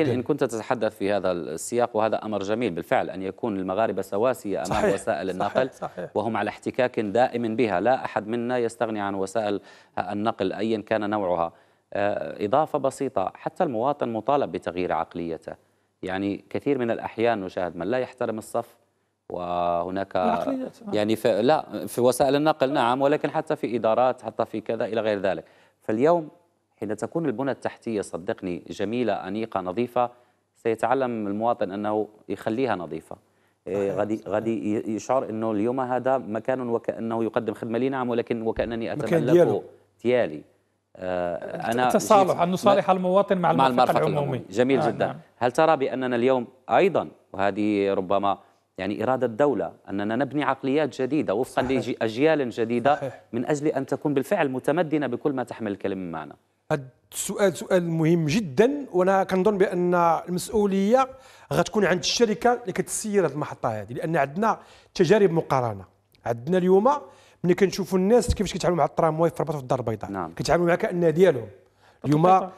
إن كنت تتحدث في هذا السياق وهذا أمر جميل بالفعل أن يكون المغاربة سواسية أمام صحيح وسائل النقل صحيح صحيح وهم على احتكاك دائم بها لا أحد منا يستغني عن وسائل النقل أيا كان نوعها آه، إضافة بسيطة حتى المواطن مطالب بتغيير عقليته يعني كثير من الأحيان نشاهد من لا يحترم الصف وهناك نعم. يعني في لا في وسائل النقل نعم ولكن حتى في إدارات حتى في كذا إلى غير ذلك فاليوم حين تكون البنى التحتية صدقني جميلة أنيقة نظيفة سيتعلم المواطن أنه يخليها نظيفة إيه، غادي غادي يشعر انه اليوم هذا مكان وكانه يقدم خدمه لي نعم ولكن وكانني أتملكه تيالي آه، انا التصالح ان نصالح المواطن مع, مع المرفق العمومي. العمومي جميل آه جدا نعم. هل ترى باننا اليوم ايضا وهذه ربما يعني اراده الدوله اننا نبني عقليات جديده وفقا لاجيال جديده صحيح. من اجل ان تكون بالفعل متمدنه بكل ما تحمل الكلمه معنا هذا السؤال سؤال مهم جدا وانا كنظن بان المسؤوليه غتكون عند الشركه اللي كتسير هذه المحطه هذه لان عندنا تجارب مقارنه عندنا اليوم ملي كنشوفوا الناس كيفاش كيتعاملوا مع الترامواي في الرباط في الدار البيضاء نعم. كيتعاملوا معها كانها ديالهم اليوم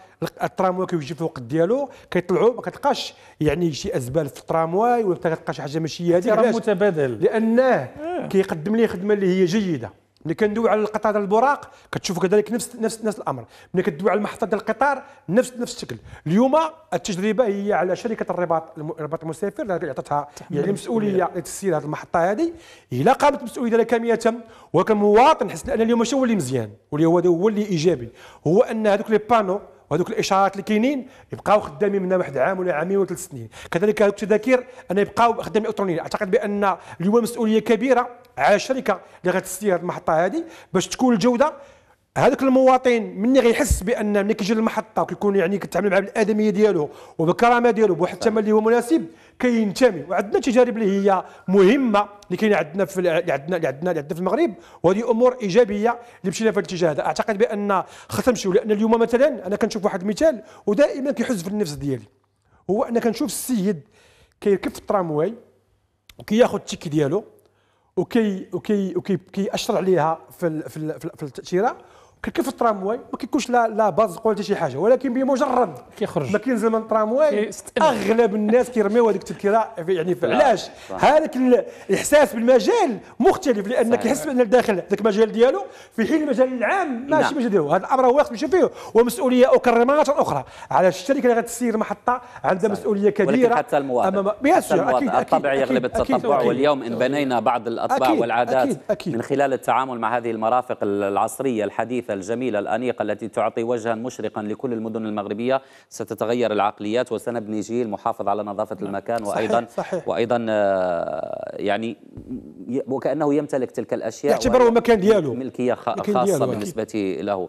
الترامواي كيجي في الوقت ديالو كيطلعوا ما كتلقاش يعني شي ازبال في الترامواي ولا ما كتلقاش حاجه ماشي هذه متبادل لانه إيه. كيقدم لي خدمه اللي هي جيده ملي كندوي على القطار ديال البراق كتشوفوا كذلك نفس نفس نفس الامر ملي كدوي على المحطه ديال القطار نفس نفس الشكل اليوم التجربه هي على شركه الرباط الرباط المسافر اللي عطاتها يعني مسؤوليه لتسيير هذه المحطه هذه الا قامت المسؤوليه ديالها كامله وكمواطن حسنا انا اليوم شنو هو اللي مزيان واللي هو هو اللي ايجابي هو ان هذوك لي بانو وهذوك الاشارات اللي كاينين يبقاو خدامين من واحد عام ولا عامين ولا ثلاث سنين كذلك هذوك التذاكر انا يبقاو خدامين الكترونيين اعتقد بان اليوم مسؤوليه كبيره على الشركه اللي غتستير المحطه هذه باش تكون الجوده هذاك المواطن مني غيحس بان ملي كيجي للمحطه وكيكون يعني كتعامل معاه بالادميه ديالو وبالكرامه ديالو بواحد الثمن اللي هو مناسب كينتمي وعندنا تجارب اللي هي مهمه اللي كاينه عندنا في اللي عندنا اللي عندنا اللي عندنا في المغرب وهذه امور ايجابيه اللي مشينا في الاتجاه هذا اعتقد بان خاصنا نمشيو لان اليوم مثلا انا كنشوف واحد المثال ودائما كيحز في النفس ديالي هو انا كنشوف السيد كيركب في الترامواي وكياخذ التيكي ديالو وكي وكي وكي كيأشر عليها في في, في التاشيره كيف الترامواي ما كيكونش لا لا باز قول حتى شي حاجه ولكن بمجرد كيخرج ما كينزل من الترامواي اغلب الناس كيرميو هذيك التذكره يعني علاش هذاك الاحساس بالمجال مختلف لان كيحس بان الداخل ذاك المجال ديالو في حين المجال العام ماشي نعم. مجال ديالو هذا الامر هو خصو فيه ومسؤوليه اكرر مره اخرى على الشركه اللي غتسير محطه عندها مسؤوليه كبيره ولكن حتى المواطن امام بيسر اكيد الطبع يغلب التطبع واليوم ان بنينا بعض الاطباع والعادات من خلال التعامل مع هذه المرافق العصريه الحديثه الجميلة الأنيقة التي تعطي وجها مشرقا لكل المدن المغربية ستتغير العقليات وسنبني جيل محافظ على نظافة نعم. المكان وأيضا صحيح. وأيضا آه، يعني وكأنه يمتلك تلك الأشياء يعتبره مكان دياله ملكية خاصة بالنسبة له